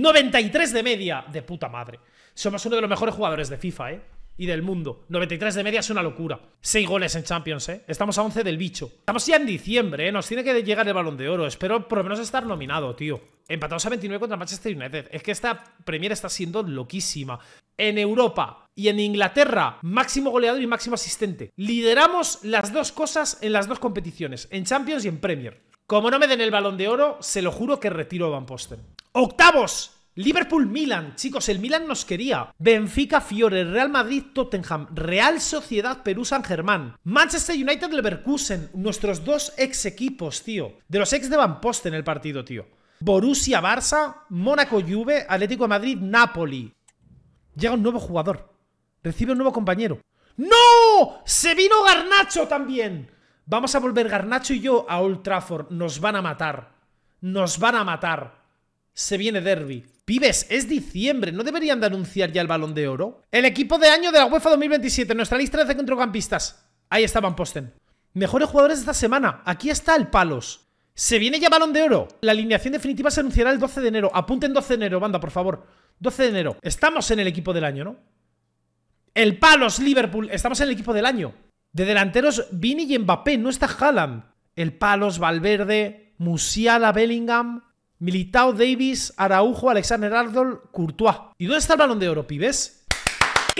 93 de media. De puta madre. Somos uno de los mejores jugadores de FIFA, ¿eh? Y del mundo. 93 de media es una locura. 6 goles en Champions, ¿eh? Estamos a 11 del bicho. Estamos ya en diciembre, ¿eh? Nos tiene que llegar el balón de oro. Espero por lo menos estar nominado, tío. Empatamos a 29 contra Manchester United. Es que esta Premier está siendo loquísima. En Europa y en Inglaterra, máximo goleador y máximo asistente. Lideramos las dos cosas en las dos competiciones, en Champions y en Premier. Como no me den el balón de oro, se lo juro que retiro a Van Posten. Octavos. Liverpool-Milan, chicos, el Milan nos quería. Benfica-Fiore, Real Madrid-Tottenham, Real Sociedad Perú-San Germán, Manchester United-Leverkusen, nuestros dos ex equipos, tío. De los ex de Van Posten el partido, tío. Borussia-Barça, Mónaco-Juve, Atlético de Madrid-Napoli. Llega un nuevo jugador, recibe un nuevo compañero. ¡No! ¡Se vino Garnacho también! Vamos a volver Garnacho y yo a Old Trafford. Nos van a matar. Nos van a matar. Se viene derby. Pibes, es diciembre. ¿No deberían de anunciar ya el balón de oro? El equipo de año de la UEFA 2027. Nuestra lista de centrocampistas. Ahí estaban Posten. Mejores jugadores de esta semana. Aquí está el Palos. Se viene ya balón de oro. La alineación definitiva se anunciará el 12 de enero. Apunten 12 de enero, banda, por favor. 12 de enero. Estamos en el equipo del año, ¿no? El Palos Liverpool. Estamos en el equipo del año. De delanteros, Vini y Mbappé, no está Haaland. El Palos, Valverde, Musiala, Bellingham, Militao, Davis, Araujo, Alexander Arnold, Courtois. ¿Y dónde está el balón de oro, pibes?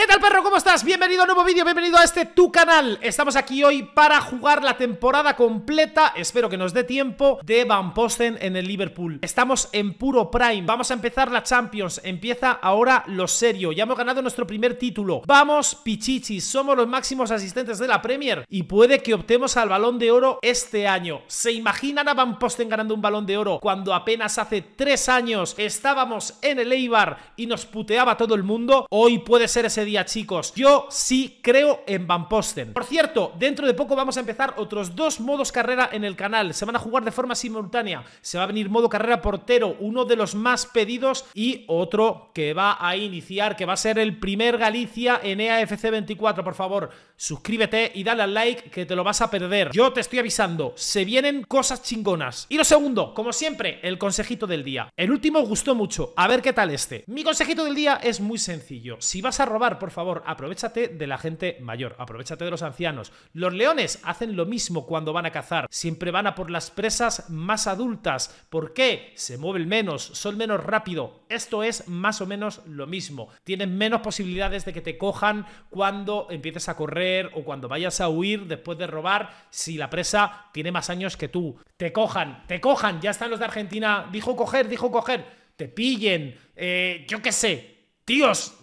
¿Qué tal perro? ¿Cómo estás? Bienvenido a un nuevo vídeo, bienvenido a este tu canal Estamos aquí hoy para jugar la temporada completa Espero que nos dé tiempo de Van Posten en el Liverpool Estamos en puro prime, vamos a empezar la Champions Empieza ahora lo serio, ya hemos ganado nuestro primer título Vamos Pichichi. somos los máximos asistentes de la Premier Y puede que optemos al Balón de Oro este año ¿Se imaginan a Van Posten ganando un Balón de Oro cuando apenas hace tres años estábamos en el Eibar y nos puteaba todo el mundo? Hoy puede ser ese día chicos. Yo sí creo en Van Posten. Por cierto, dentro de poco vamos a empezar otros dos modos carrera en el canal. Se van a jugar de forma simultánea. Se va a venir modo carrera portero, uno de los más pedidos, y otro que va a iniciar, que va a ser el primer Galicia en EAFC 24. Por favor, suscríbete y dale al like que te lo vas a perder. Yo te estoy avisando, se vienen cosas chingonas. Y lo segundo, como siempre, el consejito del día. El último gustó mucho. A ver qué tal este. Mi consejito del día es muy sencillo. Si vas a robar por favor, aprovechate de la gente mayor, aprovechate de los ancianos. Los leones hacen lo mismo cuando van a cazar, siempre van a por las presas más adultas. ¿Por qué? Se mueven menos, son menos rápido. Esto es más o menos lo mismo. Tienen menos posibilidades de que te cojan cuando empieces a correr o cuando vayas a huir después de robar si la presa tiene más años que tú. Te cojan, te cojan, ya están los de Argentina. Dijo coger, dijo coger. Te pillen, eh, yo qué sé. Tíos,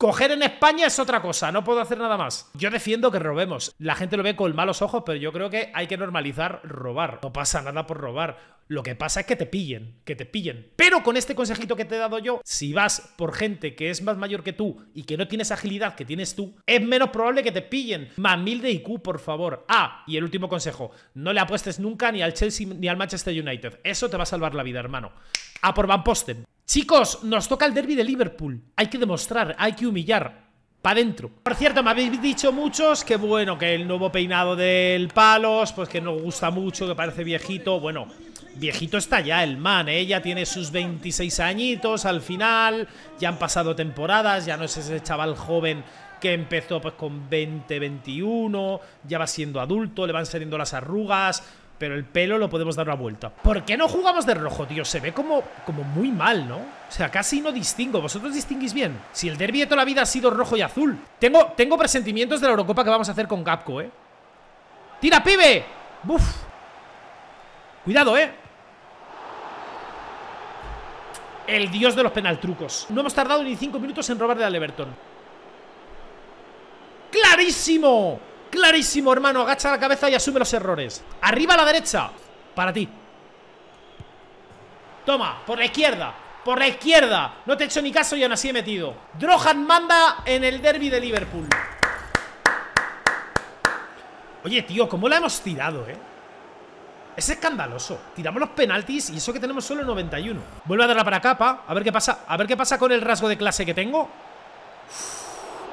Coger en España es otra cosa, no puedo hacer nada más. Yo defiendo que robemos. La gente lo ve con malos ojos, pero yo creo que hay que normalizar robar. No pasa nada por robar. Lo que pasa es que te pillen, que te pillen. Pero con este consejito que te he dado yo, si vas por gente que es más mayor que tú y que no tienes agilidad que tienes tú, es menos probable que te pillen. Más mil de IQ, por favor. Ah, y el último consejo, no le apuestes nunca ni al Chelsea ni al Manchester United. Eso te va a salvar la vida, hermano. A por Van Posten. Chicos, nos toca el derby de Liverpool. Hay que demostrar, hay que humillar. Pa' dentro. Por cierto, me habéis dicho muchos que bueno, que el nuevo peinado del Palos, pues que no gusta mucho, que parece viejito. Bueno, viejito está ya el man, ¿eh? Ya tiene sus 26 añitos al final, ya han pasado temporadas, ya no es ese chaval joven que empezó pues con 20, 21, ya va siendo adulto, le van saliendo las arrugas, pero el pelo lo podemos dar una vuelta. ¿Por qué no jugamos de rojo, tío? Se ve como, como muy mal, ¿no? O sea, casi no distingo. ¿Vosotros distinguís bien? Si el derbi de toda la vida ha sido rojo y azul. Tengo, tengo presentimientos de la Eurocopa que vamos a hacer con Gapco, ¿eh? ¡Tira, pibe! ¡Buf! Cuidado, ¿eh? El dios de los penaltrucos. No hemos tardado ni cinco minutos en robarle de Everton. ¡Clarísimo! Clarísimo, hermano. Agacha la cabeza y asume los errores. Arriba a la derecha. Para ti. Toma, por la izquierda. Por la izquierda. No te he hecho ni caso y aún así he metido. Drohan manda en el derby de Liverpool. Oye, tío, ¿cómo la hemos tirado, eh? Es escandaloso. Tiramos los penaltis y eso que tenemos solo 91. Vuelve a darla para capa. A ver qué pasa. A ver qué pasa con el rasgo de clase que tengo.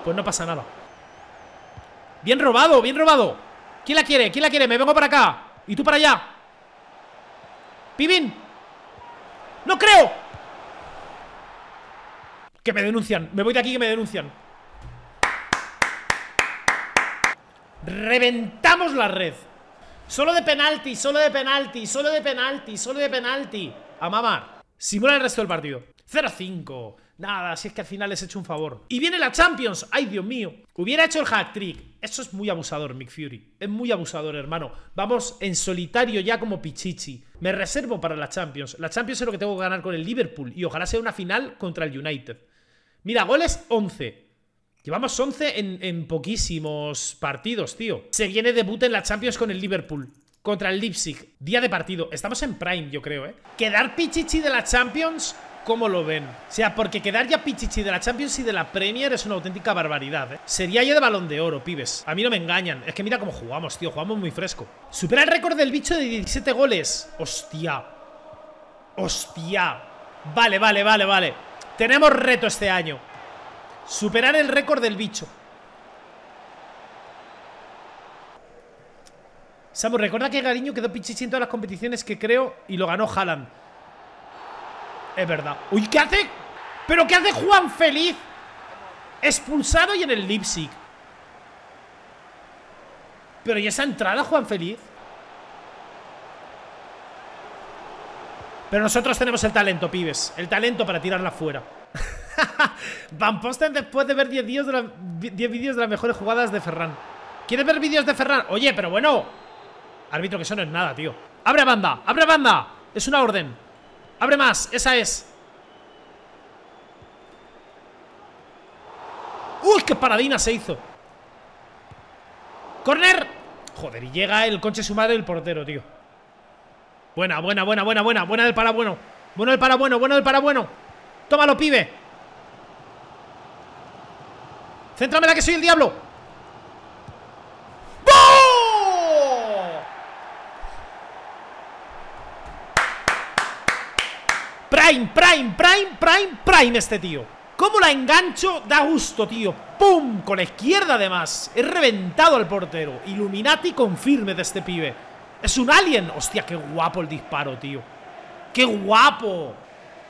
Pues no pasa nada. Bien robado, bien robado. ¿Quién la quiere? ¿Quién la quiere? Me vengo para acá. Y tú para allá. Pibín. No creo. Que me denuncian. Me voy de aquí que me denuncian. Reventamos la red. Solo de penalti, solo de penalti, solo de penalti, solo de penalti. A mamar. Simula el resto del partido. 0-5. Nada, si es que al final les he hecho un favor. Y viene la Champions. Ay, Dios mío. Hubiera hecho el hat-trick eso es muy abusador, Mick Fury. Es muy abusador, hermano. Vamos en solitario ya como Pichichi. Me reservo para la Champions. La Champions es lo que tengo que ganar con el Liverpool. Y ojalá sea una final contra el United. Mira, goles 11. Llevamos 11 en, poquísimos partidos, tío. Se viene debut en la Champions con el Liverpool. Contra el Leipzig. Día de partido. Estamos en Prime, yo creo, ¿eh? Quedar Pichichi de la Champions ¿Cómo lo ven? O sea, porque quedar ya pichichi de la Champions y de la Premier es una auténtica barbaridad, ¿eh? Sería ya de balón de oro, pibes. A mí no me engañan. Es que mira cómo jugamos, tío. Jugamos muy fresco. Superar el récord del bicho de 17 goles. Hostia. Hostia. Vale, vale, vale, vale. Tenemos reto este año. Superar el récord del bicho. Samu, recuerda que Gariño quedó pichichi en todas las competiciones que creo y lo ganó Haaland. Es verdad. ¡Uy, qué hace! ¿Pero qué hace Juan Feliz? Expulsado y en el Leipzig. Pero ¿y esa entrada, Juan Feliz? Pero nosotros tenemos el talento, pibes. El talento para tirarla fuera. Van Posten después de ver 10 vídeos de, de las mejores jugadas de Ferran. ¿Quieres ver vídeos de Ferran? Oye, pero bueno. Árbitro, que eso no es nada, tío. ¡Abre banda! ¡Abre banda! Es una orden. Abre más, esa es. ¡Uy, qué paradina se hizo! ¡Corner! Joder, y llega el coche su madre el portero, tío. Buena, buena, buena, buena, buena. Buena del para bueno. Bueno del para bueno, bueno del para bueno. Tómalo, pibe. la que soy el diablo. prime, prime, prime, prime este tío. ¿Cómo la engancho? Da gusto, tío. ¡Pum! Con la izquierda, además. He reventado al portero. Illuminati confirme de este pibe. Es un alien. Hostia, qué guapo el disparo, tío. ¡Qué guapo!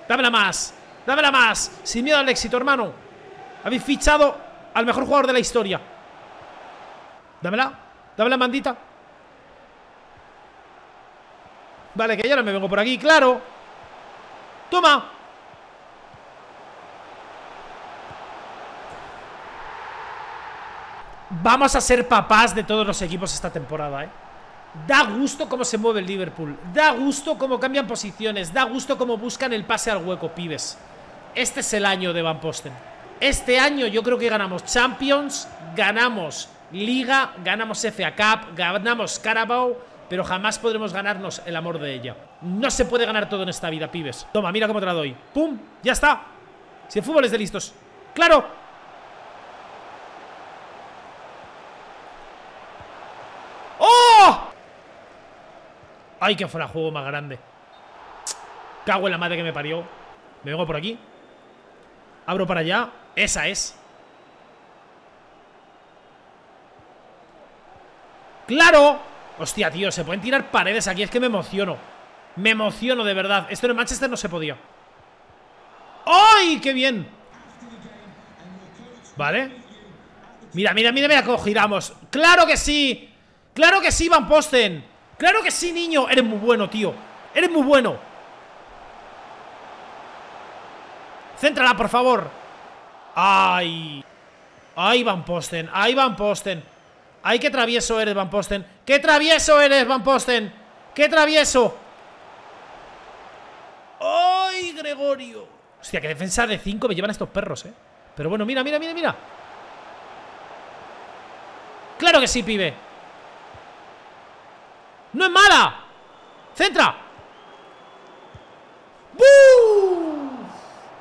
Dámela más. Dámela más. Sin miedo al éxito, hermano. Habéis fichado al mejor jugador de la historia. Dámela. Dámela, mandita. Vale, que ya no me vengo por aquí, claro. Toma. Vamos a ser papás de todos los equipos esta temporada, ¿eh? Da gusto cómo se mueve el Liverpool. Da gusto cómo cambian posiciones. Da gusto cómo buscan el pase al hueco, pibes. Este es el año de Van Posten. Este año yo creo que ganamos Champions, ganamos Liga, ganamos FA Cup, ganamos Carabao, pero jamás podremos ganarnos el amor de ella. No se puede ganar todo en esta vida, pibes. Toma, mira cómo te la doy. ¡Pum! ¡Ya está! Si el fútbol es de listos. ¡Claro! ¡Oh! ¡Ay, que fuera juego más grande! Cago en la madre que me parió. Me vengo por aquí. Abro para allá. Esa es. ¡Claro! Hostia, tío, se pueden tirar paredes aquí. Es que me emociono. Me emociono de verdad. Esto en Manchester no se podía. ¡Ay, qué bien! Vale. Mira, mira, mira, mira cómo giramos. ¡Claro que sí! ¡Claro que sí, Van Posten! ¡Claro que sí, niño! Eres muy bueno, tío. Eres muy bueno. Céntrala, por favor. ¡Ay! ¡Ay, Van Posten! ¡Ay, Van Posten! ¡Ay, qué travieso eres, Van Posten! ¡Qué travieso eres, Van Posten! ¡Qué travieso! ¡Ay, Gregorio! Hostia, que defensa de 5 me llevan estos perros, ¿eh? Pero bueno, mira, mira, mira, mira. ¡Claro que sí, pibe! ¡No es mala! ¡Centra! ¡Buu!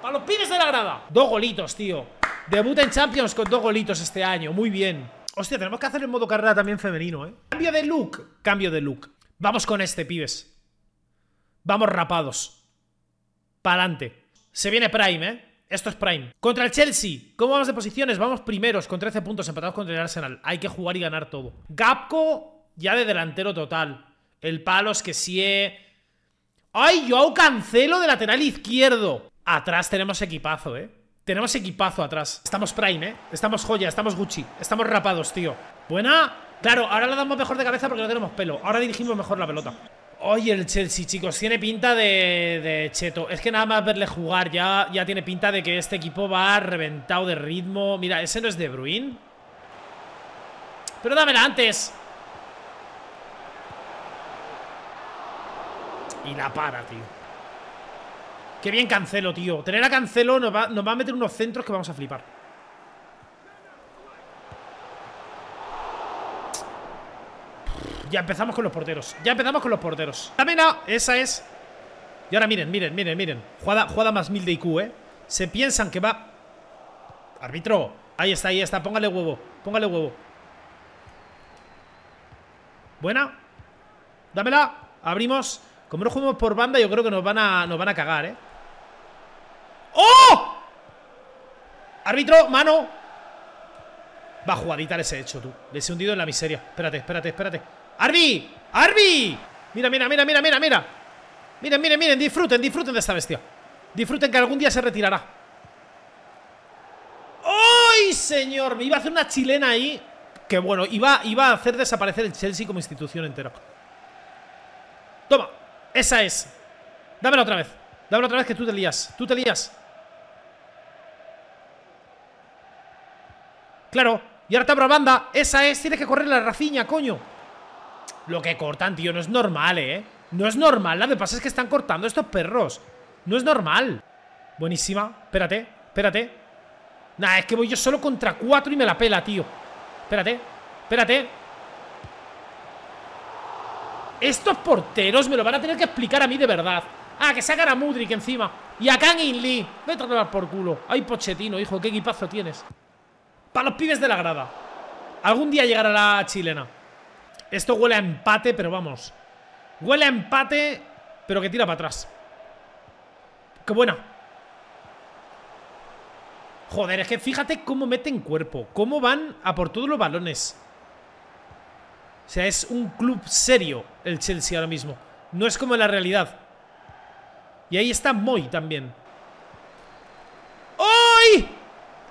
¡Para los pibes de la grada! Dos golitos, tío. Debuta en Champions con dos golitos este año. Muy bien. Hostia, tenemos que hacer el modo carrera también femenino, ¿eh? Cambio de look. Cambio de look. Vamos con este, pibes. Vamos rapados para adelante. Se viene Prime, ¿eh? Esto es Prime. Contra el Chelsea. ¿Cómo vamos de posiciones? Vamos primeros con 13 puntos empatados contra el Arsenal. Hay que jugar y ganar todo. Gapco ya de delantero total. El Palos que sí ¿eh? ¡Ay, yo Cancelo de lateral izquierdo! Atrás tenemos equipazo, ¿eh? Tenemos equipazo atrás. Estamos Prime, ¿eh? Estamos joya, estamos Gucci. Estamos rapados, tío. Buena. Claro, ahora la damos mejor de cabeza porque no tenemos pelo. Ahora dirigimos mejor la pelota. Oye, el Chelsea, chicos, tiene pinta de, cheto. Es que nada más verle jugar ya, ya tiene pinta de que este equipo va reventado de ritmo. Mira, ese no es De Bruin Pero dámela antes. Y la para, tío. Qué bien Cancelo, tío. Tener a Cancelo nos nos va a meter unos centros que vamos a flipar. Ya empezamos con los porteros. Ya empezamos con los porteros. ¡Dámela! esa es. Y ahora miren, miren, miren, miren. Jugada, jugada más mil de IQ, ¿eh? Se piensan que va. Árbitro. Ahí está, ahí está. Póngale huevo. Póngale huevo. Buena. Dámela. Abrimos. Como no jugamos por banda, yo creo que nos van a, nos van a cagar, ¿eh? ¡Oh! Árbitro, mano. Va a les ese hecho, tú. Les he hundido en la miseria. Espérate, espérate, espérate. ¡Arby! ¡Arby! Mira, mira, mira, mira, mira, mira. Miren, miren, miren, disfruten, disfruten de esta bestia. Disfruten que algún día se retirará. ¡Ay, señor! Me iba a hacer una chilena ahí. Que bueno, iba, iba a hacer desaparecer el Chelsea como institución entera. Toma, esa es. Dámela otra vez. Dámela otra vez que tú te lías. Tú te lías. Claro, y ahora te abro banda. Esa es, tienes que correr la raciña, coño. Lo que cortan, tío, no es normal, ¿eh? No es normal, lo que pasa es que están cortando estos perros No es normal Buenísima, espérate, espérate Nah, es que voy yo solo contra cuatro y me la pela, tío Espérate, espérate Estos porteros me lo van a tener que explicar a mí de verdad Ah, que sacan a Mudrik encima Y a Kang In Lee Voy a por culo Ay, pochetino hijo, qué equipazo tienes Para los pibes de la grada Algún día llegará la chilena esto huele a empate, pero vamos. Huele a empate, pero que tira para atrás. ¡Qué buena! Joder, es que fíjate cómo meten cuerpo. Cómo van a por todos los balones. O sea, es un club serio el Chelsea ahora mismo. No es como la realidad. Y ahí está Moy también. ¡Ay!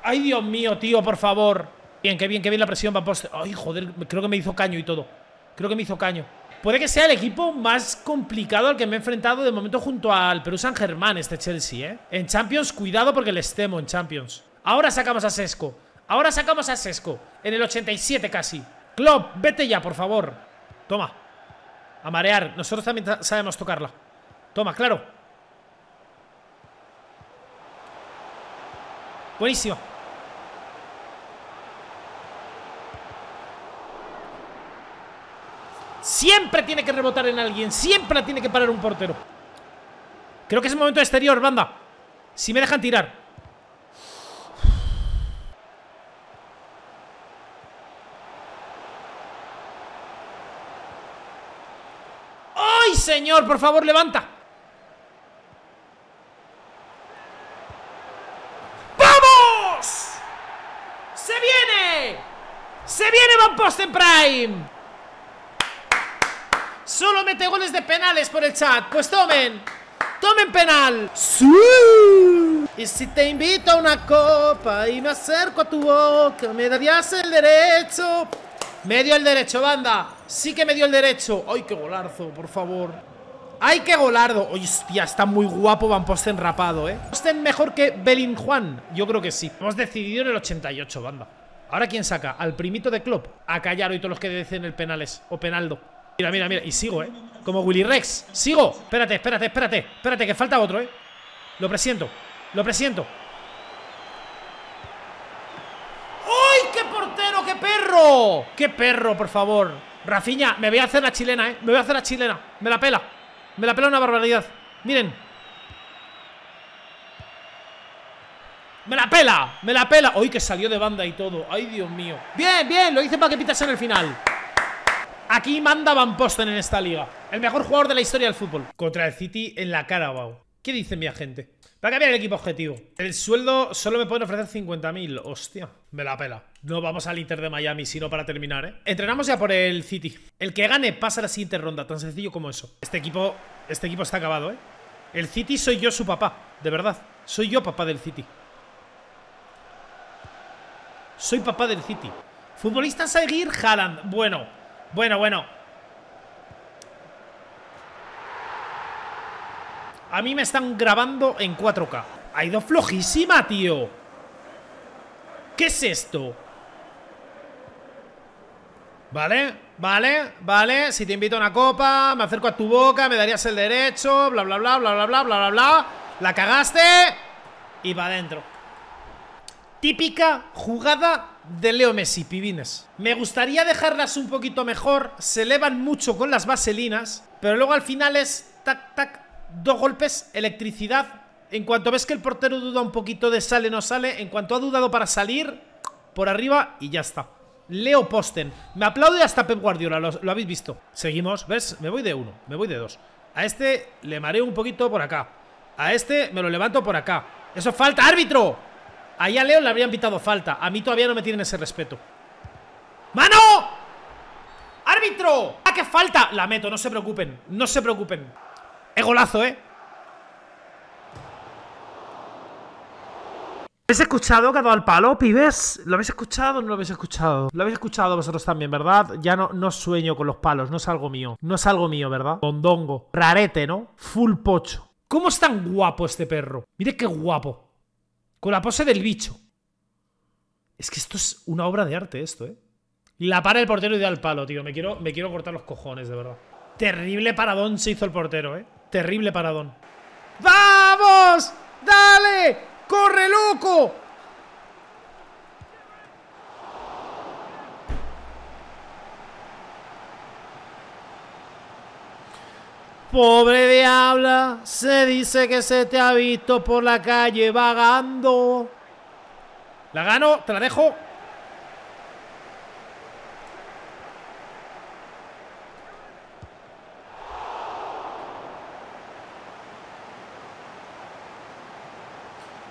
¡Ay, Dios mío, tío, por favor! Bien, qué bien, qué bien la presión va ¡Ay, joder! Creo que me hizo caño y todo. Creo que me hizo caño. Puede que sea el equipo más complicado al que me he enfrentado de momento junto al Perú San Germán, este Chelsea, ¿eh? En Champions, cuidado porque le estemo en Champions. Ahora sacamos a Sesco. Ahora sacamos a Sesco. En el 87 casi. Klopp, vete ya, por favor. Toma. A marear. Nosotros también sabemos tocarla. Toma, claro. Buenísimo. Siempre tiene que rebotar en alguien. Siempre tiene que parar un portero. Creo que es el momento exterior, banda. Si me dejan tirar. ¡Ay, señor! Por favor, levanta. ¡Vamos! ¡Se viene! ¡Se viene Van Posten Prime! mete goles de penales por el chat. Pues tomen. Tomen penal. Y si te invito a una copa y me acerco a tu boca, me darías el derecho. Me dio el derecho, banda. Sí que me dio el derecho. ¡Ay, qué golazo, por favor! ¡Ay, qué golardo! Hostia, está muy guapo Van Posten rapado, ¿eh? ¿Posten mejor que Belin Juan? Yo creo que sí. Hemos decidido en el 88, banda. Ahora, ¿quién saca? Al primito de Klopp. A callar hoy todos los que decen el penales. O penaldo. Mira, mira, mira. Y sigo, ¿eh? Como Willy Rex. ¡Sigo! Espérate, espérate, espérate. Espérate, que falta otro, ¿eh? Lo presiento. Lo presiento. ¡Ay, qué portero, qué perro! ¡Qué perro, por favor! Rafiña, me voy a hacer la chilena, ¿eh? Me voy a hacer la chilena. Me la pela. Me la pela una barbaridad. Miren. ¡Me la pela! ¡Me la pela! Uy, que salió de banda y todo! ¡Ay, Dios mío! ¡Bien, bien! Lo hice para que pitas en el final. Aquí manda Van Posten en esta liga. El mejor jugador de la historia del fútbol. Contra el City en la Carabao. ¿Qué dice mi agente? Va a cambiar el equipo objetivo. El sueldo solo me pueden ofrecer 50.000. Hostia, me la pela. No vamos al Inter de Miami, sino para terminar, ¿eh? Entrenamos ya por el City. El que gane pasa a la siguiente ronda. Tan sencillo como eso. Este equipo, este equipo está acabado, ¿eh? El City soy yo su papá. De verdad. Soy yo papá del City. Soy papá del City. Futbolista seguir, Haaland. Bueno, bueno, bueno. A mí me están grabando en 4K. Ha ido flojísima, tío. ¿Qué es esto? Vale, vale, vale. Si te invito a una copa, me acerco a tu boca, me darías el derecho, bla, bla, bla, bla, bla, bla, bla, bla, bla. La cagaste y va adentro. Típica jugada de Leo Messi, pibines. Me gustaría dejarlas un poquito mejor, se elevan mucho con las vaselinas, pero luego al final es tac, tac, dos golpes, electricidad. En cuanto ves que el portero duda un poquito de sale, no sale, en cuanto ha dudado para salir, por arriba y ya está. Leo Posten. Me aplaude hasta Pep Guardiola, lo, lo habéis visto. Seguimos, ¿ves? Me voy de uno, me voy de dos. A este le mareo un poquito por acá. A este me lo levanto por acá. ¡Eso falta, árbitro! Ahí a Leo le habrían pitado falta. A mí todavía no me tienen ese respeto. ¡Mano! ¡Árbitro! ¡Ah, qué falta! La meto, no se preocupen. No se preocupen. Es golazo, ¿eh? ¿Habéis escuchado que al palo, pibes? ¿Lo habéis escuchado o no lo habéis escuchado? Lo habéis escuchado vosotros también, ¿verdad? Ya no, no sueño con los palos, no es algo mío. No es algo mío, ¿verdad? Bondongo. Rarete, ¿no? Full pocho. ¿Cómo es tan guapo este perro? Mire qué guapo. Con la pose del bicho. Es que esto es una obra de arte, esto, ¿eh? La para el portero y da el palo, tío. Me quiero, me quiero cortar los cojones, de verdad. Terrible paradón se hizo el portero, ¿eh? Terrible paradón. ¡Vamos! ¡Dale! ¡Corre, loco! Pobre diabla, se dice que se te ha visto por la calle vagando. La gano, te la dejo.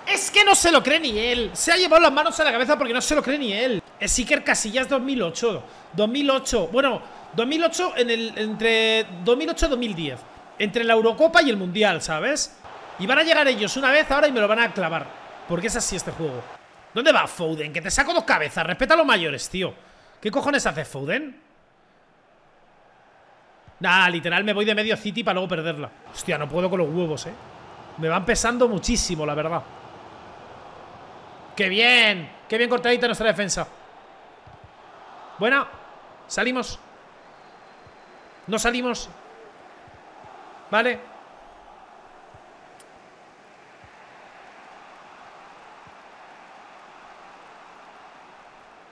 Es que no se lo cree ni él. Se ha llevado las manos a la cabeza porque no se lo cree ni él. Es Iker Casillas 2008. 2008. Bueno, 2008 en el, entre 2008 y 2010 entre la Eurocopa y el Mundial, ¿sabes? Y van a llegar ellos una vez ahora y me lo van a clavar. Porque es así este juego. ¿Dónde va Foden? Que te saco dos cabezas. Respeta a los mayores, tío. ¿Qué cojones hace Foden? Nah, literal me voy de medio City para luego perderla. Hostia, no puedo con los huevos, eh. Me van pesando muchísimo, la verdad. ¡Qué bien! ¡Qué bien cortadita nuestra defensa! Buena. Salimos. No salimos. ¿Vale?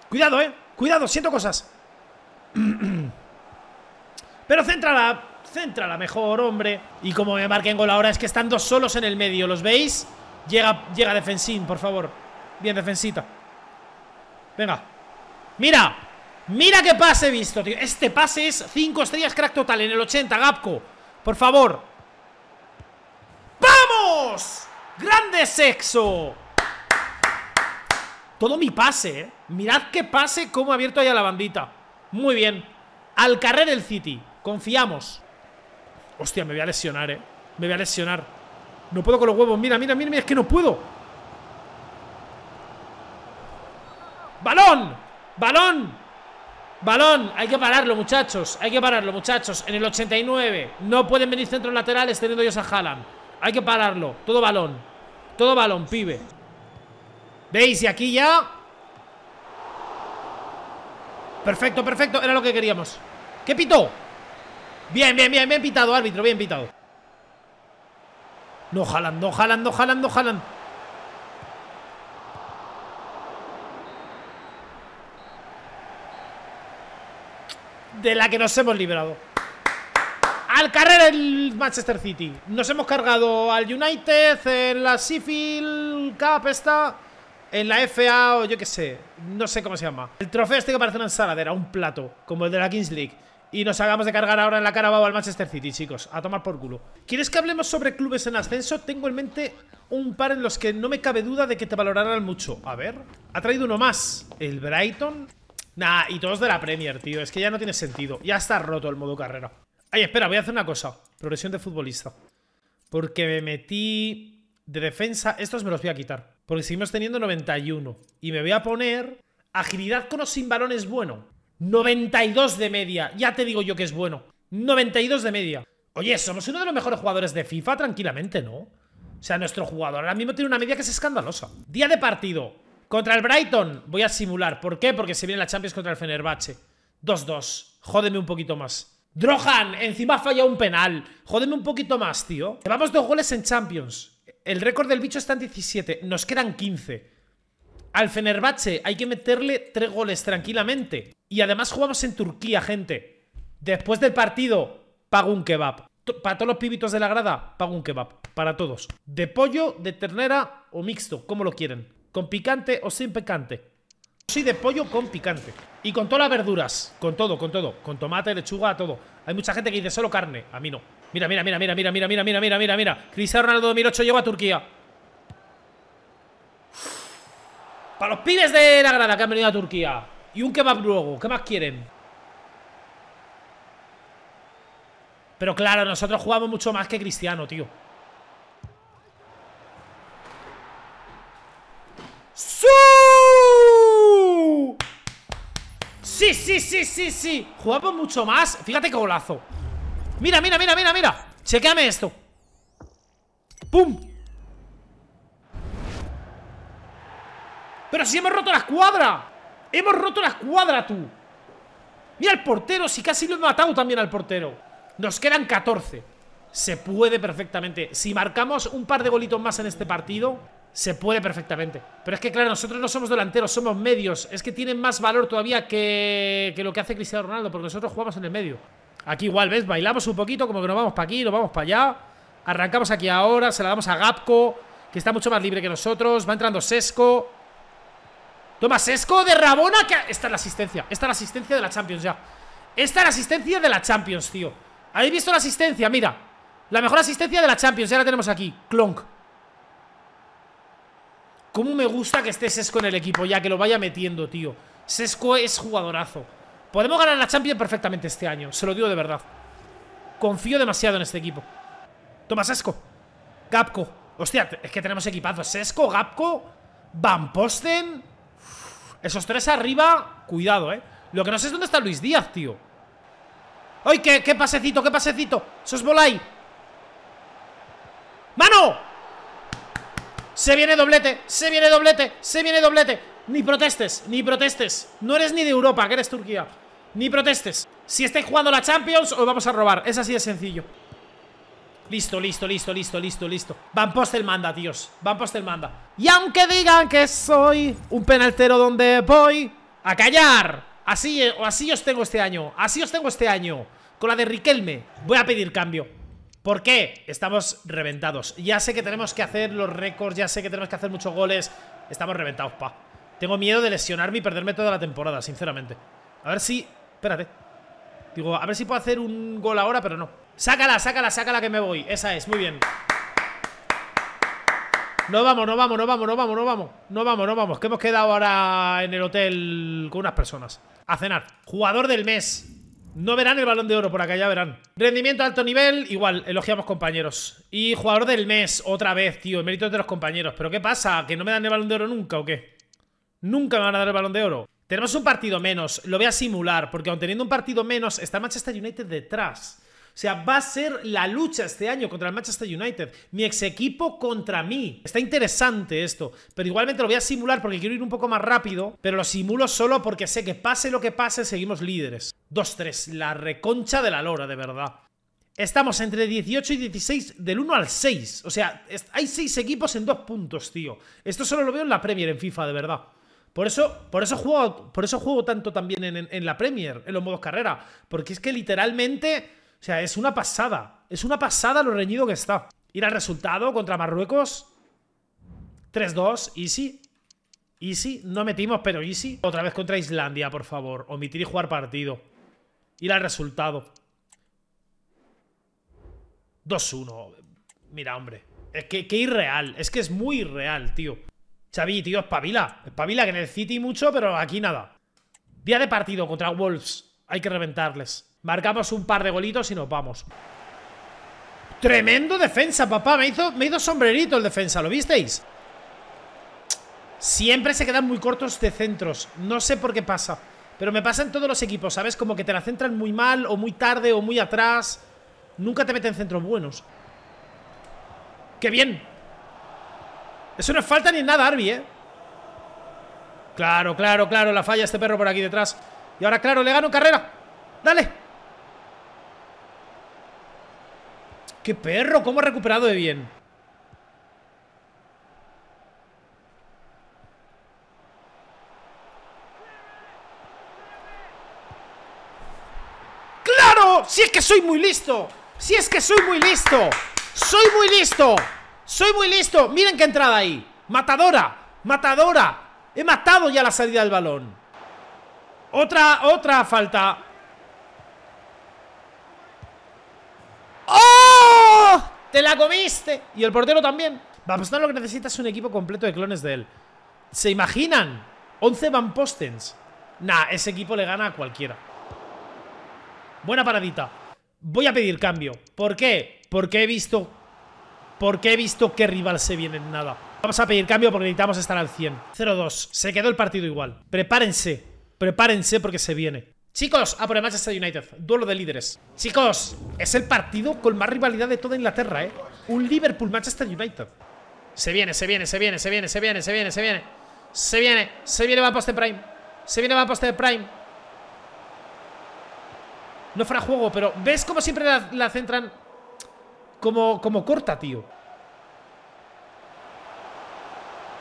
Cuidado, eh. Cuidado, siento cosas. Pero Centra la mejor, hombre. Y como me marquen gol ahora, es que están dos solos en el medio. ¿Los veis? Llega, llega defensín, por favor. Bien, defensita. Venga. ¡Mira! ¡Mira qué pase he visto, tío! Este pase es 5 estrellas crack total en el 80, Gapco. Por favor. ¡Vamos! ¡Grande sexo! Todo mi pase, ¿eh? Mirad qué pase, cómo ha abierto allá la bandita. Muy bien. Al carrer el City. Confiamos. Hostia, me voy a lesionar, ¿eh? Me voy a lesionar. No puedo con los huevos. Mira, mira, mira, mira. Es que no puedo. ¡Balón! ¡Balón! Balón, hay que pararlo, muchachos. Hay que pararlo, muchachos. En el 89. No pueden venir centros laterales teniendo ellos a jalan. Hay que pararlo. Todo balón. Todo balón, pibe. ¿Veis? Y aquí ya... Perfecto, perfecto. Era lo que queríamos. ¿Qué pitó? Bien, bien, bien. Bien pitado, árbitro. Bien pitado. No jalan, no jalando, no no jalan. de la que nos hemos liberado. Al carrer el Manchester City. Nos hemos cargado al United, en la Sheffield Cup esta, en la FA o yo qué sé. No sé cómo se llama. El trofeo este que parece una ensaladera, un plato, como el de la Kings League. Y nos hagamos de cargar ahora en la Carabao al Manchester City, chicos. A tomar por culo. ¿Quieres que hablemos sobre clubes en ascenso? Tengo en mente un par en los que no me cabe duda de que te valorarán mucho. A ver. Ha traído uno más. El Brighton. Nah, y todos de la Premier, tío. Es que ya no tiene sentido. Ya está roto el modo carrera. Ay, espera, voy a hacer una cosa. Progresión de futbolista. Porque me metí de defensa. Estos me los voy a quitar. Porque seguimos teniendo 91. Y me voy a poner agilidad con o sin balón es bueno. 92 de media. Ya te digo yo que es bueno. 92 de media. Oye, somos uno de los mejores jugadores de FIFA tranquilamente, ¿no? O sea, nuestro jugador ahora mismo tiene una media que es escandalosa. Día de partido. Contra el Brighton voy a simular. ¿Por qué? Porque se viene la Champions contra el Fenerbahce. 2-2. Jódeme un poquito más. Drohan, encima falla un penal. Jódeme un poquito más, tío. Llevamos dos goles en Champions. El récord del bicho está en 17. Nos quedan 15. Al Fenerbahce hay que meterle tres goles tranquilamente. Y además jugamos en Turquía, gente. Después del partido, pago un kebab. Para todos los pibitos de la grada, pago un kebab. Para todos. De pollo, de ternera o mixto, como lo quieren. ¿Con picante o sin picante? soy de pollo con picante. Y con todas las verduras. Con todo, con todo. Con tomate, lechuga, todo. Hay mucha gente que dice solo carne. A mí no. Mira, mira, mira, mira, mira, mira, mira, mira, mira, mira, mira. Cristiano Ronaldo 2008 llegó a Turquía. Para los pibes de la grada que han venido a Turquía. Y un kebab luego. ¿Qué más quieren? Pero claro, nosotros jugamos mucho más que Cristiano, tío. ¡Su! Sí, sí, sí, sí, sí. Jugamos mucho más. Fíjate qué golazo. Mira, mira, mira, mira, mira. Chequeame esto. ¡Pum! ¡Pero si hemos roto la escuadra! ¡Hemos roto la escuadra, tú! Mira el portero, si casi lo he matado también al portero Nos quedan 14 Se puede perfectamente Si marcamos un par de golitos más en este partido se puede perfectamente. Pero es que, claro, nosotros no somos delanteros, somos medios. Es que tienen más valor todavía que, que lo que hace Cristiano Ronaldo, porque nosotros jugamos en el medio. Aquí igual, ¿ves? Bailamos un poquito, como que nos vamos para aquí, nos vamos para allá. Arrancamos aquí ahora, se la damos a Gapco, que está mucho más libre que nosotros. Va entrando Sesco. Toma Sesco de Rabona. Esta es la asistencia, esta es la asistencia de la Champions ya. Esta es la asistencia de la Champions, tío. ¿Habéis visto la asistencia? Mira. La mejor asistencia de la Champions, ya la tenemos aquí. Clonk. ¿Cómo me gusta que esté Sesco en el equipo ya? Que lo vaya metiendo, tío. Sesco es jugadorazo. Podemos ganar la Champions perfectamente este año. Se lo digo de verdad. Confío demasiado en este equipo. Toma, Sesco. Gapco. Hostia, es que tenemos equipazo. Sesco, Gapco, Van Posten. Esos tres arriba. Cuidado, eh. Lo que no sé es dónde está Luis Díaz, tío. ¡Ay, qué, qué pasecito, qué pasecito! ¡Sos volai! ¡Mano! Se viene doblete, se viene doblete, se viene doblete. Ni protestes, ni protestes. No eres ni de Europa, que eres Turquía. Ni protestes. Si estáis jugando la Champions, os vamos a robar. Es así de sencillo. Listo, listo, listo, listo, listo, listo. Van el manda, tíos. Van el manda. Y aunque digan que soy un penaltero donde voy, a callar. Así, así os tengo este año. Así os tengo este año. Con la de Riquelme. Voy a pedir cambio. ¿Por qué? Estamos reventados. Ya sé que tenemos que hacer los récords, ya sé que tenemos que hacer muchos goles. Estamos reventados, pa. Tengo miedo de lesionarme y perderme toda la temporada, sinceramente. A ver si... Espérate. Digo, a ver si puedo hacer un gol ahora, pero no. Sácala, sácala, sácala que me voy. Esa es, muy bien. No vamos, no vamos, no vamos, no vamos, no vamos. No vamos, no vamos. Que hemos quedado ahora en el hotel con unas personas. A cenar. Jugador del mes. No verán el balón de oro por acá, ya verán. Rendimiento alto nivel, igual, elogiamos compañeros. Y jugador del mes, otra vez, tío, el méritos de los compañeros. ¿Pero qué pasa? ¿Que no me dan el balón de oro nunca o qué? Nunca me van a dar el balón de oro. Tenemos un partido menos, lo voy a simular, porque aun teniendo un partido menos, está Manchester United detrás. O sea, va a ser la lucha este año contra el Manchester United. Mi ex equipo contra mí. Está interesante esto. Pero igualmente lo voy a simular porque quiero ir un poco más rápido. Pero lo simulo solo porque sé que pase lo que pase, seguimos líderes. 2-3. La reconcha de la lora, de verdad. Estamos entre 18 y 16, del 1 al 6. O sea, hay 6 equipos en 2 puntos, tío. Esto solo lo veo en la Premier, en FIFA, de verdad. Por eso, por eso, juego, por eso juego tanto también en, en la Premier, en los modos carrera. Porque es que literalmente, o sea, es una pasada. Es una pasada lo reñido que está. Ir al resultado contra Marruecos. 3-2, easy. Easy, no metimos, pero easy. Otra vez contra Islandia, por favor. Omitir y jugar partido. Y el resultado. 2-1. Mira, hombre. Es que, irreal. Es que es muy irreal, tío. Xavi, tío, espabila. Espabila, que en el City mucho, pero aquí nada. Día de partido contra Wolves. Hay que reventarles. Marcamos un par de golitos y nos vamos. Tremendo defensa, papá. Me hizo, me hizo sombrerito el defensa, ¿lo visteis? Siempre se quedan muy cortos de centros. No sé por qué pasa. Pero me pasa en todos los equipos, ¿sabes? Como que te la centran muy mal, o muy tarde, o muy atrás. Nunca te meten centros buenos. ¡Qué bien! Eso no es falta ni nada, Arby, ¿eh? Claro, claro, claro, la falla este perro por aquí detrás. Y ahora, claro, le gano carrera. ¡Dale! ¡Qué perro! ¿Cómo ha recuperado de bien? ¡Si es que soy muy listo! ¡Si es que soy muy listo! ¡Soy muy listo! ¡Soy muy listo! ¡Miren qué entrada ahí! ¡Matadora! ¡Matadora! He matado ya la salida del balón. Otra, otra falta. ¡Oh! ¡Te la comiste! Y el portero también. Vamos, no lo que necesitas es un equipo completo de clones de él. ¿Se imaginan? 11 Van Postens. Nah, ese equipo le gana a cualquiera. Buena paradita. Voy a pedir cambio. ¿Por qué? Porque he visto... Porque he visto Que rival se viene en nada. Vamos a pedir cambio porque necesitamos estar al 100. 0-2. Se quedó el partido igual. Prepárense. Prepárense porque se viene. Chicos, a por el Manchester United. Duelo de líderes. Chicos, es el partido con más rivalidad de toda Inglaterra, ¿eh? Un Liverpool-Manchester United. Se viene, se viene, se viene, se viene, se viene, se viene, se viene. Se viene, se viene va poste Prime. Se viene va a poste Prime. No fuera juego, pero ¿ves cómo siempre la, centran como, como corta, tío?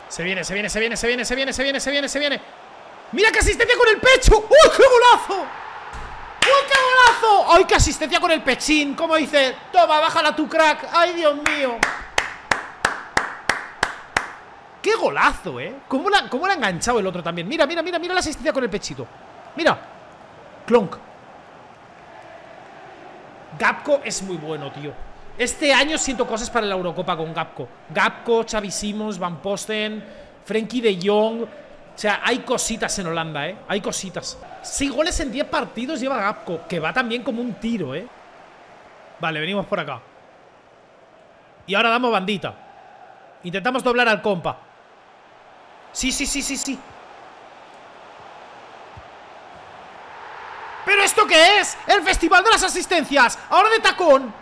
Se viene, se viene, se viene, se viene, se viene, se viene, se viene, se viene. ¡Mira qué asistencia con el pecho! ¡Uy, qué golazo! ¡Uy, qué golazo! ¡Ay, qué asistencia con el pechín! ¿Cómo dice, toma, bájala tu crack. ¡Ay, Dios mío! ¡Qué golazo, eh! ¿Cómo la, cómo la ha enganchado el otro también? Mira, mira, mira, mira la asistencia con el pechito. Mira. Clonk. Gapco es muy bueno, tío. Este año siento cosas para la Eurocopa con Gapco. Gapco, Xavi Simons, Van Posten, Frenkie de Jong. O sea, hay cositas en Holanda, ¿eh? Hay cositas. 6 goles en 10 partidos lleva Gapco, que va también como un tiro, ¿eh? Vale, venimos por acá. Y ahora damos bandita. Intentamos doblar al compa. Sí, sí, sí, sí, sí. ¿Pero esto qué es? El Festival de las Asistencias Ahora de tacón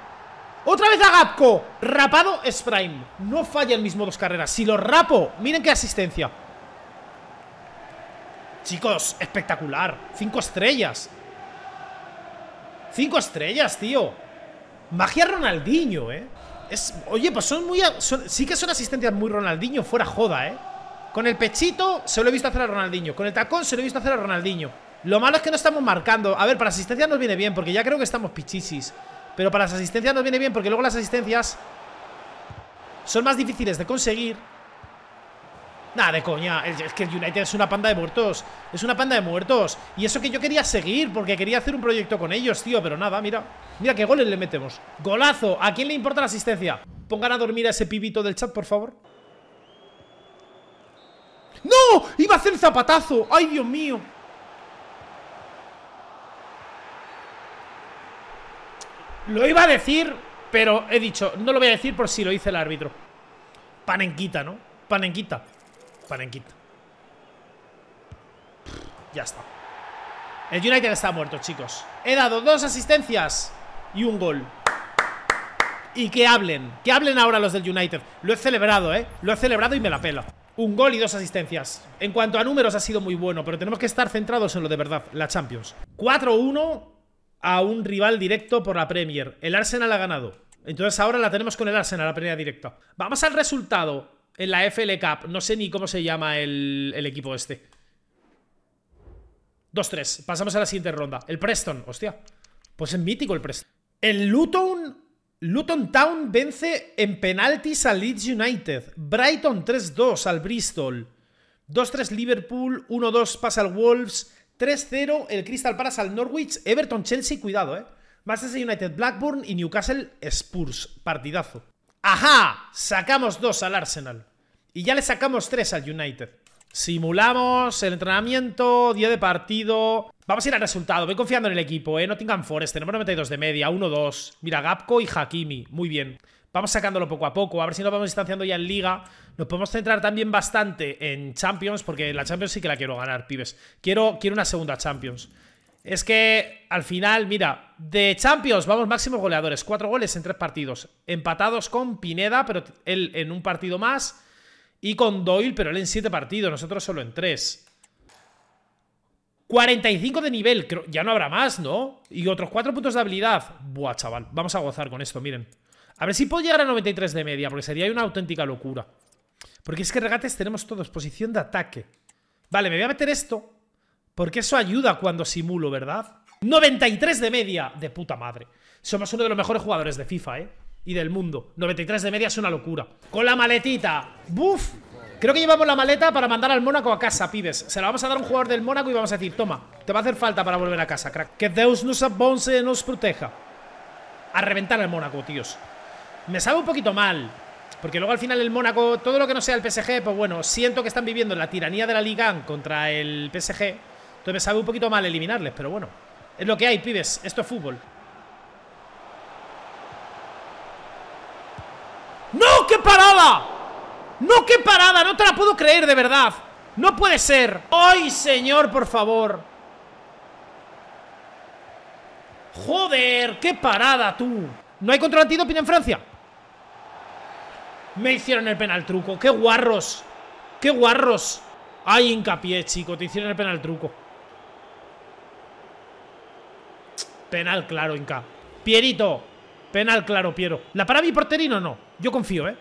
Otra vez a Gapco Rapado es No falla el mismo dos carreras Si lo rapo Miren qué asistencia Chicos, espectacular Cinco estrellas Cinco estrellas, tío Magia Ronaldinho, eh es, Oye, pues son muy Sí que son asistencias muy Ronaldinho Fuera joda, eh con el pechito se lo he visto hacer a Ronaldinho Con el tacón se lo he visto hacer a Ronaldinho lo malo es que no estamos marcando A ver, para asistencia nos viene bien Porque ya creo que estamos pichisis Pero para las asistencias nos viene bien Porque luego las asistencias Son más difíciles de conseguir Nada de coña, es que el United es una panda de muertos Es una panda de muertos Y eso que yo quería seguir, porque quería hacer un proyecto con ellos, tío Pero nada, mira, mira qué goles le metemos ¡Golazo! ¿A quién le importa la asistencia? Pongan a dormir a ese pibito del chat, por favor ¡No! ¡Iba a hacer zapatazo! ¡Ay, Dios mío! Lo iba a decir, pero he dicho, no lo voy a decir por si lo dice el árbitro. Panenquita, ¿no? Panenquita. Panenquita. Ya está. El United está muerto, chicos. He dado dos asistencias y un gol. Y que hablen. Que hablen ahora los del United. Lo he celebrado, ¿eh? Lo he celebrado y me la pela. Un gol y dos asistencias. En cuanto a números ha sido muy bueno, pero tenemos que estar centrados en lo de verdad, la Champions. 4-1 a un rival directo por la Premier. El Arsenal ha ganado. Entonces ahora la tenemos con el Arsenal, la Premier directa. Vamos al resultado en la FL Cup. No sé ni cómo se llama el, el equipo este. 2-3. Pasamos a la siguiente ronda. El Preston, hostia. Pues es mítico el Preston. El Luton... Luton Town vence en penaltis al Leeds United. Brighton 3-2 al Bristol. 2-3 Liverpool. 1-2 pasa al Wolves. 3-0 el Crystal Palace al Norwich. Everton, Chelsea, cuidado, ¿eh? Manchester United, Blackburn y Newcastle, Spurs. Partidazo. ¡Ajá! Sacamos dos al Arsenal. Y ya le sacamos tres al United. Simulamos el entrenamiento, día de partido. Vamos a ir al resultado. Voy confiando en el equipo, ¿eh? no Nottingham Forest, tenemos 92 de media, 1-2. Mira, Gapco y Hakimi. Muy bien. Vamos sacándolo poco a poco, a ver si nos vamos distanciando ya en Liga. Nos podemos centrar también bastante en Champions, porque la Champions sí que la quiero ganar, pibes. Quiero, quiero una segunda Champions. Es que al final, mira, de Champions vamos máximos goleadores. Cuatro goles en tres partidos. Empatados con Pineda, pero él en un partido más. Y con Doyle, pero él en siete partidos. Nosotros solo en tres. 45 de nivel, ya no habrá más, ¿no? Y otros cuatro puntos de habilidad. Buah, chaval, vamos a gozar con esto, miren. A ver si puedo llegar a 93 de media, porque sería una auténtica locura. Porque es que regates tenemos todos, posición de ataque. Vale, me voy a meter esto, porque eso ayuda cuando simulo, ¿verdad? 93 de media, de puta madre. Somos uno de los mejores jugadores de FIFA, ¿eh? Y del mundo. 93 de media es una locura. Con la maletita. ¡Buf! Creo que llevamos la maleta para mandar al Mónaco a casa, pibes. Se la vamos a dar a un jugador del Mónaco y vamos a decir, toma, te va a hacer falta para volver a casa, crack. Que Deus nos abonce, nos proteja. A reventar al Mónaco, tíos me sabe un poquito mal. Porque luego al final el Mónaco, todo lo que no sea el PSG, pues bueno, siento que están viviendo la tiranía de la Liga contra el PSG. Entonces me sabe un poquito mal eliminarles, pero bueno. Es lo que hay, pibes. Esto es fútbol. ¡No! ¡Qué parada! ¡No, qué parada! No te la puedo creer, de verdad. No puede ser. ¡Ay, señor, por favor! ¡Joder! ¡Qué parada, tú! ¿No hay control antidoping en Francia? Me hicieron el penal truco. ¡Qué guarros! ¡Qué guarros! ¡Ay, hincapié, chico! Te hicieron el penal truco. Penal claro, Inca. Pierito. Penal claro, Piero. ¿La para mi porterino no? Yo confío, ¿eh?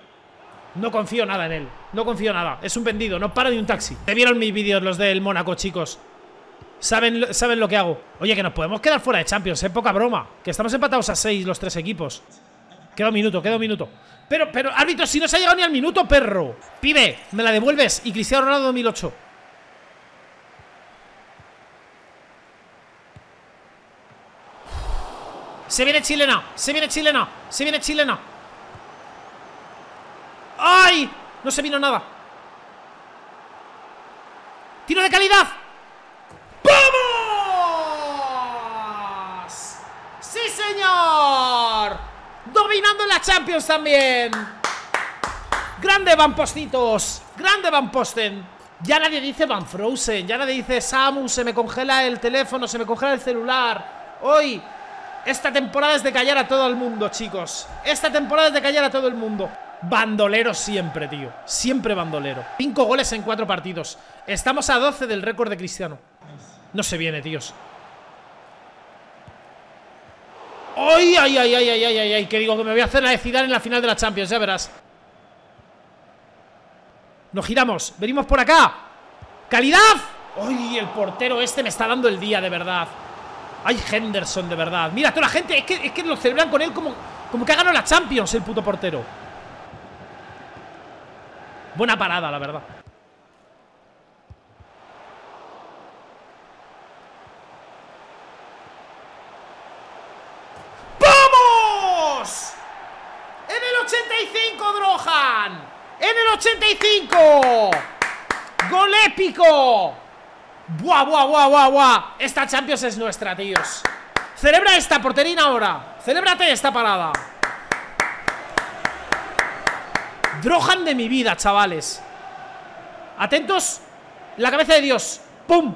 No confío nada en él. No confío nada. Es un vendido. No para ni un taxi. Te vieron mis vídeos los del Mónaco, chicos. Saben, saben lo que hago. Oye, que nos podemos quedar fuera de Champions, Es ¿eh? Poca broma. Que estamos empatados a seis los tres equipos. Queda un minuto, queda un minuto. Pero, pero, árbitro, si no se ha llegado ni al minuto, perro. Pibe, me la devuelves. Y Cristiano Ronaldo 2008. Se viene chilena, se viene chilena, se viene chilena. ¡Ay! No se vino nada. ¡Tiro de calidad! ganando la Champions también. Grande Van Postitos. Grande Van Posten. Ya nadie dice Van Frozen. Ya nadie dice Samu. Se me congela el teléfono. Se me congela el celular. Hoy. Esta temporada es de callar a todo el mundo, chicos. Esta temporada es de callar a todo el mundo. Bandolero siempre, tío. Siempre bandolero. Cinco goles en cuatro partidos. Estamos a 12 del récord de Cristiano. No se viene, tíos. ¡Ay, ay, ay, ay, ay, ay, ay! Que digo que me voy a hacer la de en la final de la Champions, ya verás. Nos giramos, venimos por acá. ¡Calidad! ¡Ay, el portero este me está dando el día, de verdad! ¡Ay, Henderson, de verdad! Mira, toda la gente, es que, es lo celebran con él como, como que ha ganado la Champions el puto portero. Buena parada, la verdad. En el 85, Drohan. En el 85. Gol épico. Buah, buah, buah, buah, buah. Esta Champions es nuestra, tíos. Celebra esta porterina ahora. Celébrate esta parada. Drohan de mi vida, chavales. Atentos. La cabeza de Dios. ¡Pum!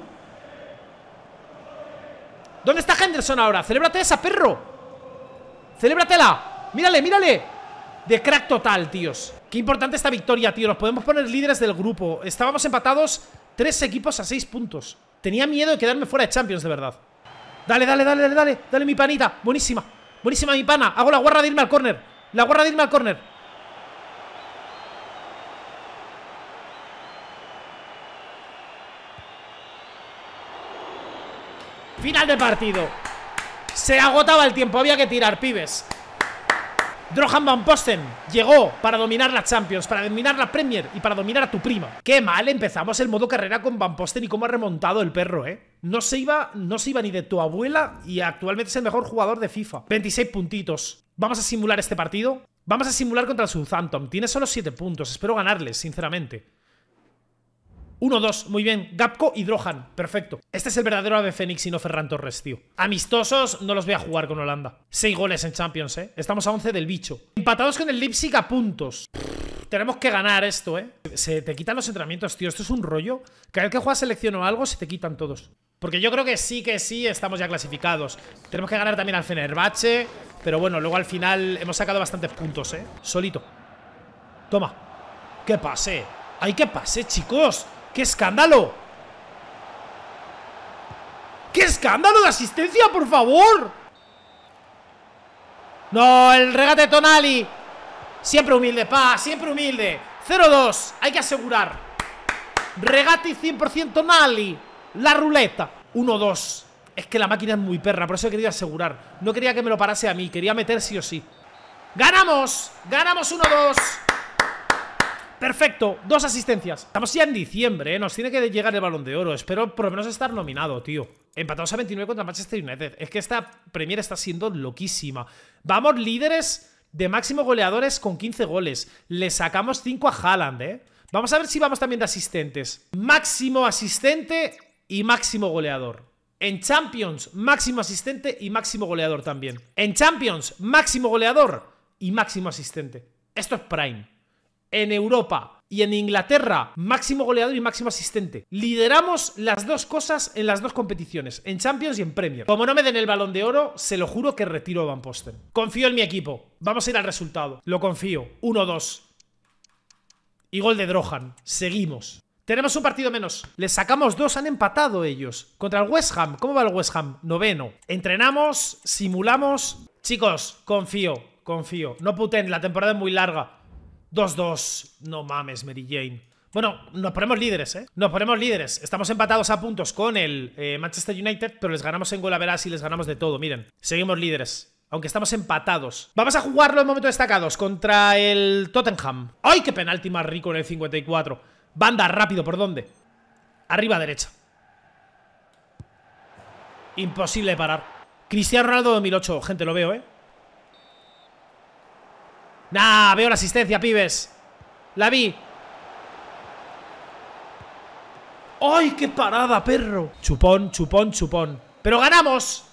¿Dónde está Henderson ahora? ¡Celébrate esa, perro! ¡Celébratela! ¡Mírale, mírale! De crack total, tíos. Qué importante esta victoria, tío. Nos podemos poner líderes del grupo. Estábamos empatados tres equipos a seis puntos. Tenía miedo de quedarme fuera de Champions, de verdad. Dale, dale, dale, dale, dale. mi panita. Buenísima. Buenísima, mi pana. Hago la guarra de irme al córner. La guarra de irme al córner. Final de partido. Se agotaba el tiempo, había que tirar, pibes. Drohan Van Posten llegó para dominar la Champions, para dominar la Premier y para dominar a tu prima. Qué mal empezamos el modo carrera con Van Posten y cómo ha remontado el perro, ¿eh? No se iba, no se iba ni de tu abuela y actualmente es el mejor jugador de FIFA. 26 puntitos. Vamos a simular este partido. Vamos a simular contra el Southampton. Tiene solo 7 puntos. Espero ganarles, sinceramente uno dos muy bien. Gapco y Drohan, perfecto. Este es el verdadero ave Fénix y no Ferran Torres, tío. Amistosos, no los voy a jugar con Holanda. seis goles en Champions, ¿eh? Estamos a 11 del bicho. Empatados con el Leipzig a puntos. tenemos que ganar esto, ¿eh? Se te quitan los entrenamientos, tío. Esto es un rollo. Cada vez que juegas selección o algo, se te quitan todos. Porque yo creo que sí, que sí, estamos ya clasificados. Tenemos que ganar también al Fenerbahce. Pero bueno, luego al final hemos sacado bastantes puntos, ¿eh? Solito. Toma. Que pase. ¡Ay, que pase, chicos! ¡Qué escándalo! ¡Qué escándalo de asistencia, por favor! No, el regate Tonali. Siempre humilde, pa, siempre humilde. 0-2, hay que asegurar. Regate 100% Tonali. La ruleta. 1-2. Es que la máquina es muy perra, por eso quería asegurar. No quería que me lo parase a mí, quería meter sí o sí. ¡Ganamos! ¡Ganamos 1-2! perfecto, dos asistencias. Estamos ya en diciembre, ¿eh? nos tiene que llegar el balón de oro. Espero por lo menos estar nominado, tío. Empatamos a 29 contra Manchester United. Es que esta Premier está siendo loquísima. Vamos líderes de máximo goleadores con 15 goles. Le sacamos 5 a Haaland, ¿eh? Vamos a ver si vamos también de asistentes. Máximo asistente y máximo goleador. En Champions, máximo asistente y máximo goleador también. En Champions, máximo goleador y máximo asistente. Esto es Prime en Europa y en Inglaterra, máximo goleador y máximo asistente. Lideramos las dos cosas en las dos competiciones, en Champions y en Premier. Como no me den el balón de oro, se lo juro que retiro a Van Posten. Confío en mi equipo. Vamos a ir al resultado. Lo confío. 1-2. Y gol de Drohan. Seguimos. Tenemos un partido menos. Les sacamos dos, han empatado ellos. Contra el West Ham. ¿Cómo va el West Ham? Noveno. Entrenamos, simulamos. Chicos, confío, confío. No puten, la temporada es muy larga. 2-2. No mames, Mary Jane. Bueno, nos ponemos líderes, ¿eh? Nos ponemos líderes. Estamos empatados a puntos con el eh, Manchester United, pero les ganamos en Veras y les ganamos de todo. Miren, seguimos líderes. Aunque estamos empatados. Vamos a jugarlo en momentos destacados contra el Tottenham. ¡Ay, qué penalti más rico en el 54! Banda, rápido, ¿por dónde? Arriba, derecha. Imposible parar. Cristiano Ronaldo 2008. Gente, lo veo, ¿eh? Nah, veo la asistencia, pibes. La vi. ¡Ay, qué parada, perro! Chupón, chupón, chupón. ¡Pero ganamos!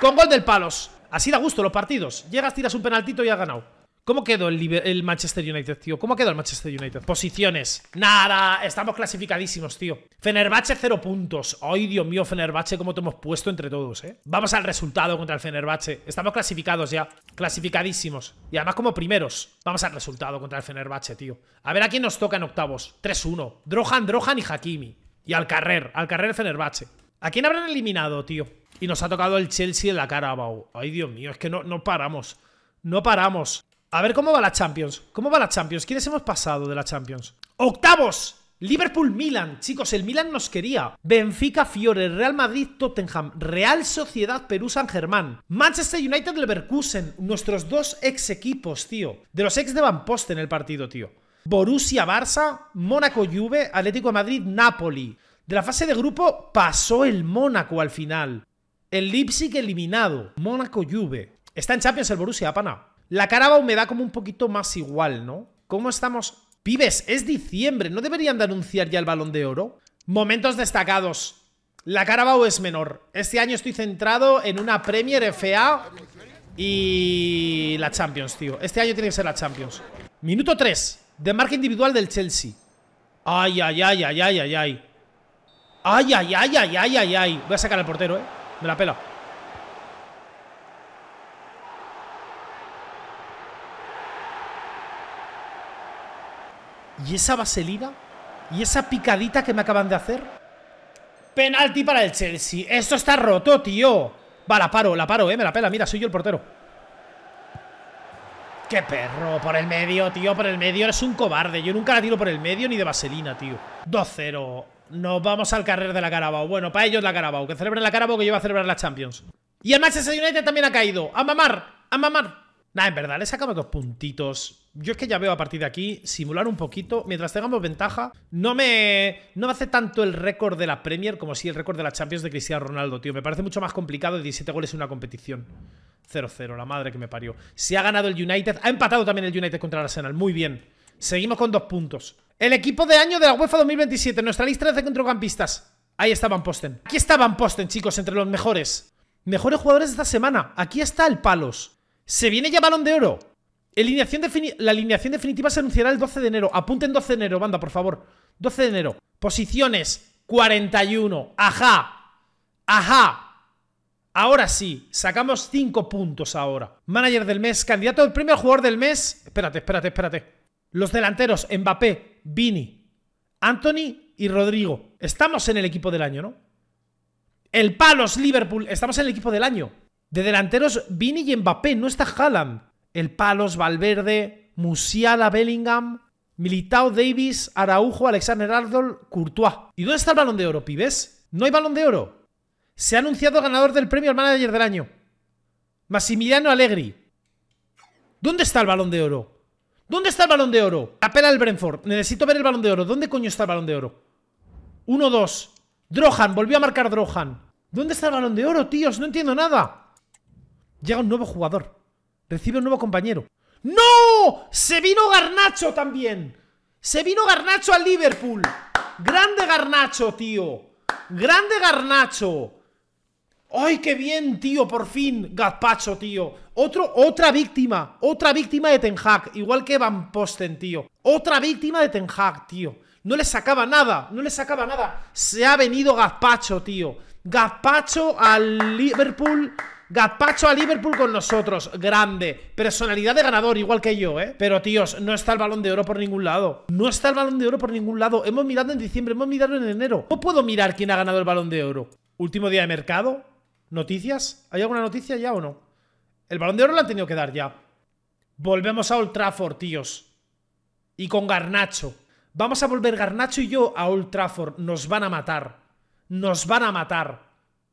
Con gol del palos. Así da gusto los partidos. Llegas, tiras un penaltito y has ganado. ¿Cómo quedó el, Manchester United, tío? ¿Cómo quedó el Manchester United? Posiciones. Nada, estamos clasificadísimos, tío. Fenerbahce, cero puntos. Ay, Dios mío, Fenerbahce, cómo te hemos puesto entre todos, ¿eh? Vamos al resultado contra el Fenerbahce. Estamos clasificados ya. Clasificadísimos. Y además como primeros. Vamos al resultado contra el Fenerbahce, tío. A ver a quién nos toca en octavos. 3-1. Drohan, Drohan y Hakimi. Y al carrer. Al carrer Fenerbahce. ¿A quién habrán eliminado, tío? Y nos ha tocado el Chelsea en la cara, Ay, Dios mío, es que no, no paramos. No paramos. A ver cómo va la Champions. ¿Cómo va la Champions? ¿Quiénes hemos pasado de la Champions? ¡Octavos! Liverpool-Milan. Chicos, el Milan nos quería. Benfica-Fiore, Real Madrid-Tottenham, Real Sociedad Perú-San Germán. Manchester United-Leverkusen. Nuestros dos ex equipos, tío. De los ex de Van Poste en el partido, tío. Borussia-Barça, Mónaco-Juve, Atlético de Madrid-Napoli. De la fase de grupo pasó el Mónaco al final. El Leipzig eliminado. Mónaco-Juve. Está en Champions el Borussia, pana. La Carabao me da como un poquito más igual, ¿no? ¿Cómo estamos? Pibes, es diciembre, ¿no deberían de anunciar ya el Balón de Oro? Momentos destacados. La Carabao es menor. Este año estoy centrado en una Premier FA y la Champions, tío. Este año tiene que ser la Champions. Minuto 3. De marca individual del Chelsea. Ay, ay, ay, ay, ay, ay, ay. Ay, ay, ay, ay, ay, ay, ay. Voy a sacar al portero, eh. Me la pela. ¿Y esa vaselina? ¿Y esa picadita que me acaban de hacer? Penalti para el Chelsea. Esto está roto, tío. Va, la paro, la paro, eh. Me la pela. Mira, soy yo el portero. ¡Qué perro! Por el medio, tío. Por el medio eres un cobarde. Yo nunca la tiro por el medio ni de vaselina, tío. 2-0. Nos vamos al carrer de la Carabao. Bueno, para ellos la Carabao. Que celebren la Carabao que yo voy a celebrar la Champions. Y el Manchester United también ha caído. ¡A mamar! ¡A mamar! Nah, en verdad, le sacamos dos puntitos. Yo es que ya veo a partir de aquí, simular un poquito, mientras tengamos ventaja, no me, no me hace tanto el récord de la Premier como si el récord de la Champions de Cristiano Ronaldo, tío. Me parece mucho más complicado de 17 goles en una competición. 0-0, la madre que me parió. Se ha ganado el United, ha empatado también el United contra el Arsenal, muy bien. Seguimos con dos puntos. El equipo de año de la UEFA 2027, nuestra lista de centrocampistas. Ahí estaban Posten. Aquí estaban Posten, chicos, entre los mejores. Mejores jugadores de esta semana. Aquí está el Palos. Se viene ya Balón de Oro la alineación definitiva se anunciará el 12 de enero. Apunten 12 de enero, banda, por favor. 12 de enero. Posiciones 41. Ajá. Ajá. Ahora sí, sacamos 5 puntos ahora. Manager del mes, candidato del primer jugador del mes. Espérate, espérate, espérate. Los delanteros, Mbappé, Vini, Anthony y Rodrigo. Estamos en el equipo del año, ¿no? El Palos, Liverpool. Estamos en el equipo del año. De delanteros, Vini y Mbappé. No está Haaland. El Palos, Valverde, Musiala, Bellingham, Militao, Davis, Araujo, Alexander Arnold, Courtois. ¿Y dónde está el balón de oro, pibes? No hay balón de oro. Se ha anunciado ganador del premio al manager del año. Massimiliano Allegri. ¿Dónde está el balón de oro? ¿Dónde está el balón de oro? Apela al Brentford. Necesito ver el balón de oro. ¿Dónde coño está el balón de oro? Uno, dos. Drohan. Volvió a marcar Drohan. ¿Dónde está el balón de oro, tíos? No entiendo nada. Llega un nuevo jugador. Recibe un nuevo compañero. ¡No! ¡Se vino Garnacho también! ¡Se vino Garnacho al Liverpool! ¡Grande Garnacho, tío! ¡Grande Garnacho! ¡Ay, qué bien, tío! Por fin, Gazpacho, tío. Otro, otra víctima. Otra víctima de Ten Hag. Igual que Van Posten, tío. Otra víctima de Ten Hag, tío. No le sacaba nada. No le sacaba nada. Se ha venido Gazpacho, tío. Gazpacho al Liverpool Gazpacho a Liverpool con nosotros. Grande. Personalidad de ganador, igual que yo, ¿eh? Pero, tíos, no está el balón de oro por ningún lado. No está el balón de oro por ningún lado. Hemos mirado en diciembre, hemos mirado en enero. ¿Cómo puedo mirar quién ha ganado el balón de oro. Último día de mercado. ¿Noticias? ¿Hay alguna noticia ya o no? El balón de oro lo han tenido que dar ya. Volvemos a Old Trafford, tíos. Y con Garnacho. Vamos a volver Garnacho y yo a Old Trafford. Nos van a matar. Nos van a matar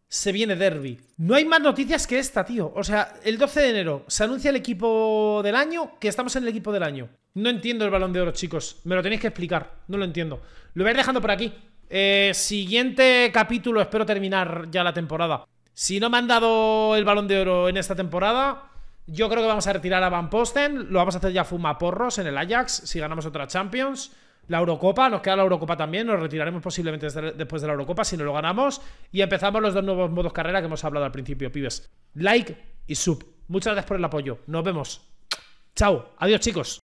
se viene Derby. No hay más noticias que esta, tío. O sea, el 12 de enero se anuncia el equipo del año, que estamos en el equipo del año. No entiendo el balón de oro, chicos. Me lo tenéis que explicar. No lo entiendo. Lo ir dejando por aquí. Eh, siguiente capítulo, espero terminar ya la temporada. Si no me han dado el balón de oro en esta temporada, yo creo que vamos a retirar a Van Posten. Lo vamos a hacer ya fumaporros en el Ajax, si ganamos otra Champions la Eurocopa, nos queda la Eurocopa también, nos retiraremos posiblemente después de la Eurocopa si no lo ganamos y empezamos los dos nuevos modos carrera que hemos hablado al principio, pibes. Like y sub. Muchas gracias por el apoyo. Nos vemos. Chao. Adiós, chicos.